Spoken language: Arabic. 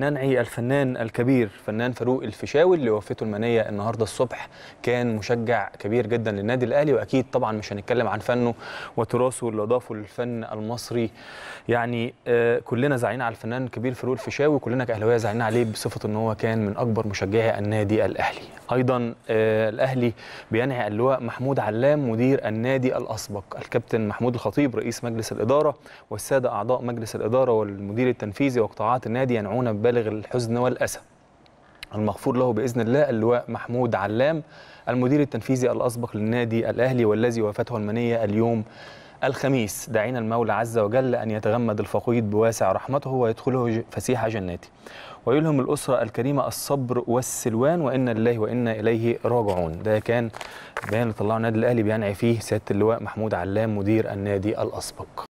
ننعي الفنان الكبير فنان فاروق الفيشاوي اللي وفاته المنيه النهارده الصبح كان مشجع كبير جدا للنادي الاهلي واكيد طبعا مش هنتكلم عن فنه وتراثه اللي اضافه للفن المصري يعني آه، كلنا زعلانين على الفنان الكبير فاروق الفيشاوي وكلنا كاهلاويه زعلانين عليه بصفه ان هو كان من اكبر مشجعي النادي الاهلي ايضا آه، الاهلي بينهي اللواء محمود علام مدير النادي الاسبق الكابتن محمود الخطيب رئيس مجلس الاداره والساده اعضاء مجلس الاداره والمدير التنفيذي وقطاعات النادي ينعون ببالغ الحزن والاسى المغفور له باذن الله اللواء محمود علام المدير التنفيذي الاسبق للنادي الاهلي والذي وافته المنيه اليوم الخميس دعينا المولى عز وجل أن يتغمد الفقيد بواسع رحمته ويدخله فسيح جناته ويلهم الأسرة الكريمة الصبر والسلوان وإن لله وإنا إليه راجعون ده كان بيان اللي طلعه النادي الأهلي بينعي فيه سيادة اللواء محمود علام مدير النادي الأسبق